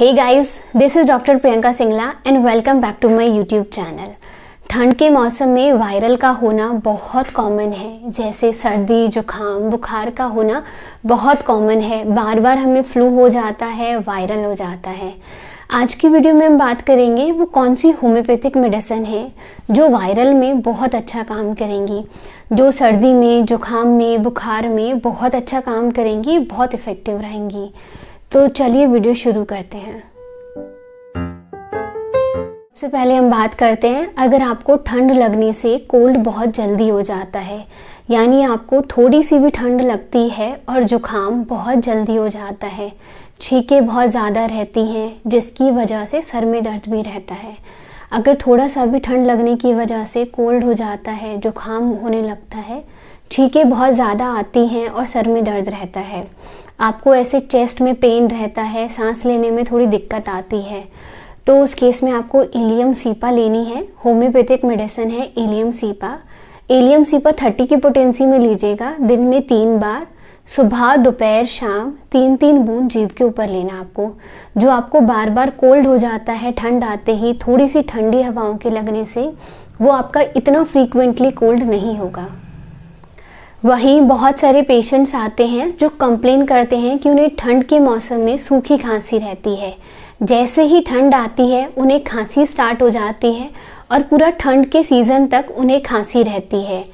hey guys this is doctor Priyanka Singla and welcome back to my YouTube channel ठंड के मौसम में वायरल का होना बहुत कॉमन है जैसे सर्दी जुखाम बुखार का होना बहुत कॉमन है बार बार हमें फ्लू हो जाता है वायरल हो जाता है आज की वीडियो में हम बात करेंगे वो कौन सी होम्योपैथिक मेडिसिन है जो वायरल में बहुत अच्छा काम करेंगी जो सर्दी में जुखाम में बुखार में बहुत अच्छा काम करेंगी बहुत इफ़ेक्टिव रहेंगी तो चलिए वीडियो शुरू करते हैं सबसे पहले हम बात करते हैं अगर आपको ठंड लगने से कोल्ड बहुत जल्दी हो जाता है यानी आपको थोड़ी सी भी ठंड लगती है और ज़ुकाम बहुत जल्दी हो जाता है छीकें बहुत ज़्यादा रहती हैं जिसकी वजह से सर में दर्द भी रहता है अगर थोड़ा सा भी ठंड लगने की वजह से कोल्ड हो जाता है जुकाम होने लगता है छींकें बहुत ज़्यादा आती हैं और सर में दर्द रहता है आपको ऐसे चेस्ट में पेन रहता है सांस लेने में थोड़ी दिक्कत आती है तो उस केस में आपको एलियम सीपा लेनी है होम्योपैथिक मेडिसिन है allium cepa allium cepa thirty की पोटेंसी में लीजिएगा दिन में तीन बार सुबह दोपहर शाम तीन तीन बूंद जीभ के ऊपर लेना आपको जो आपको बार बार कोल्ड हो जाता है ठंड आते ही थोड़ी सी ठंडी हवाओं के लगने से वो आपका इतना फ्रीक्वेंटली कोल्ड नहीं होगा वहीं बहुत सारे पेशेंट्स आते हैं जो कंप्लेन करते हैं कि उन्हें ठंड के मौसम में सूखी खांसी रहती है जैसे ही ठंड आती है उन्हें खांसी स्टार्ट हो जाती है और पूरा ठंड के सीज़न तक उन्हें खांसी रहती है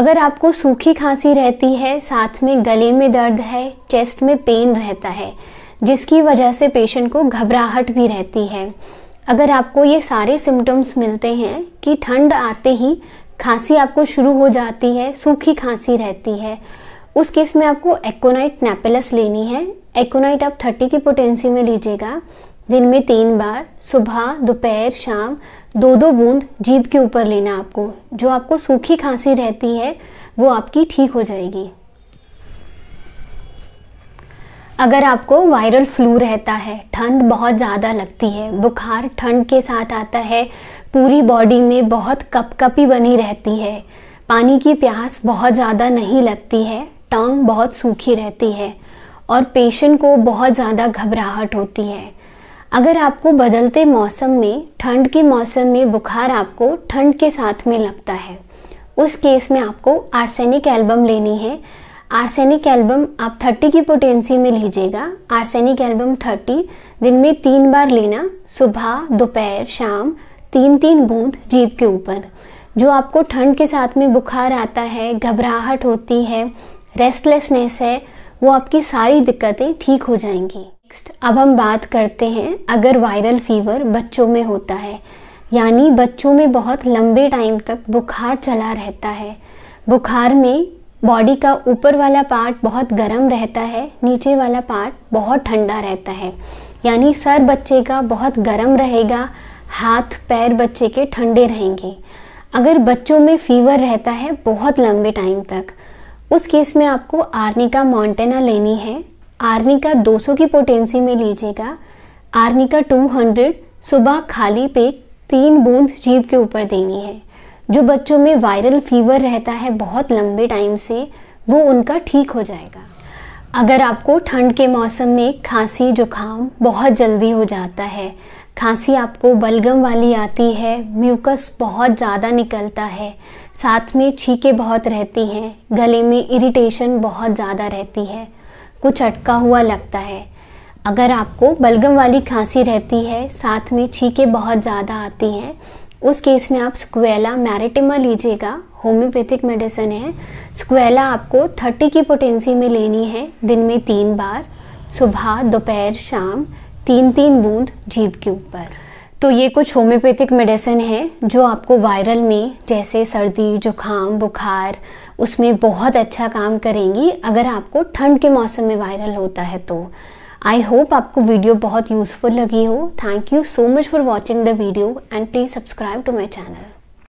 अगर आपको सूखी खांसी रहती है साथ में गले में दर्द है चेस्ट में पेन रहता है जिसकी वजह से पेशेंट को घबराहट भी रहती है अगर आपको ये सारे सिम्टम्स मिलते हैं कि ठंड आते ही खांसी आपको शुरू हो जाती है सूखी खांसी रहती है उस केस में आपको एक्ोनाइट नेपेलस लेनी है एकोनाइट आप थर्टी की पोटेंसी में लीजिएगा दिन में तीन बार सुबह दोपहर शाम दो दो बूंद जीभ के ऊपर लेना आपको जो आपको सूखी खांसी रहती है वो आपकी ठीक हो जाएगी अगर आपको वायरल फ्लू रहता है ठंड बहुत ज़्यादा लगती है बुखार ठंड के साथ आता है पूरी बॉडी में बहुत कपकपी बनी रहती है पानी की प्यास बहुत ज़्यादा नहीं लगती है टांग बहुत सूखी रहती है और पेशेंट को बहुत ज़्यादा घबराहट होती है अगर आपको बदलते मौसम में ठंड के मौसम में बुखार आपको ठंड के साथ में लगता है उस केस में आपको आर्सेनिक एल्बम लेनी है आर्सेनिक एल्बम आप 30 की पोटेंसी में लीजिएगा आर्सेनिक एल्बम 30 दिन में तीन बार लेना सुबह दोपहर शाम तीन तीन बूंद जीप के ऊपर जो आपको ठंड के साथ में बुखार आता है घबराहट होती है रेस्टलेसनेस है वो आपकी सारी दिक्कतें ठीक हो जाएंगी नेक्स्ट अब हम बात करते हैं अगर वायरल फीवर बच्चों में होता है यानी बच्चों में बहुत लंबे टाइम तक बुखार चला रहता है बुखार में बॉडी का ऊपर वाला पार्ट बहुत गर्म रहता है नीचे वाला पार्ट बहुत ठंडा रहता है यानी सर बच्चे का बहुत गर्म रहेगा हाथ पैर बच्चे के ठंडे रहेंगे अगर बच्चों में फीवर रहता है बहुत लंबे टाइम तक उस केस में आपको आर्निका मॉन्टेना लेनी है आर्निका 200 की पोटेंसी में लीजिएगा आर्निका 200 सुबह खाली पेट तीन बूंद जीभ के ऊपर देनी है जो बच्चों में वायरल फीवर रहता है बहुत लंबे टाइम से वो उनका ठीक हो जाएगा अगर आपको ठंड के मौसम में खांसी जुखाम बहुत जल्दी हो जाता है खांसी आपको बलगम वाली आती है म्यूकस बहुत ज़्यादा निकलता है साथ में छीके बहुत रहती हैं गले में इरिटेशन बहुत ज़्यादा रहती है कुछ अटका हुआ लगता है अगर आपको बलगम वाली खांसी रहती है साथ में छीके बहुत ज़्यादा आती हैं उस केस में आप स्क्वेला मैरिटिमा लीजिएगा होम्योपैथिक मेडिसिन है स्क्वेला आपको 30 की पोटेंसी में लेनी है दिन में तीन बार सुबह दोपहर शाम तीन तीन बूंद जीभ के ऊपर तो ये कुछ होम्योपैथिक मेडिसिन है जो आपको वायरल में जैसे सर्दी जुखाम बुखार उसमें बहुत अच्छा काम करेंगी अगर आपको ठंड के मौसम में वायरल होता है तो आई होप आपको वीडियो बहुत यूज़फुल लगी हो thank you so much for watching the video and please subscribe to my channel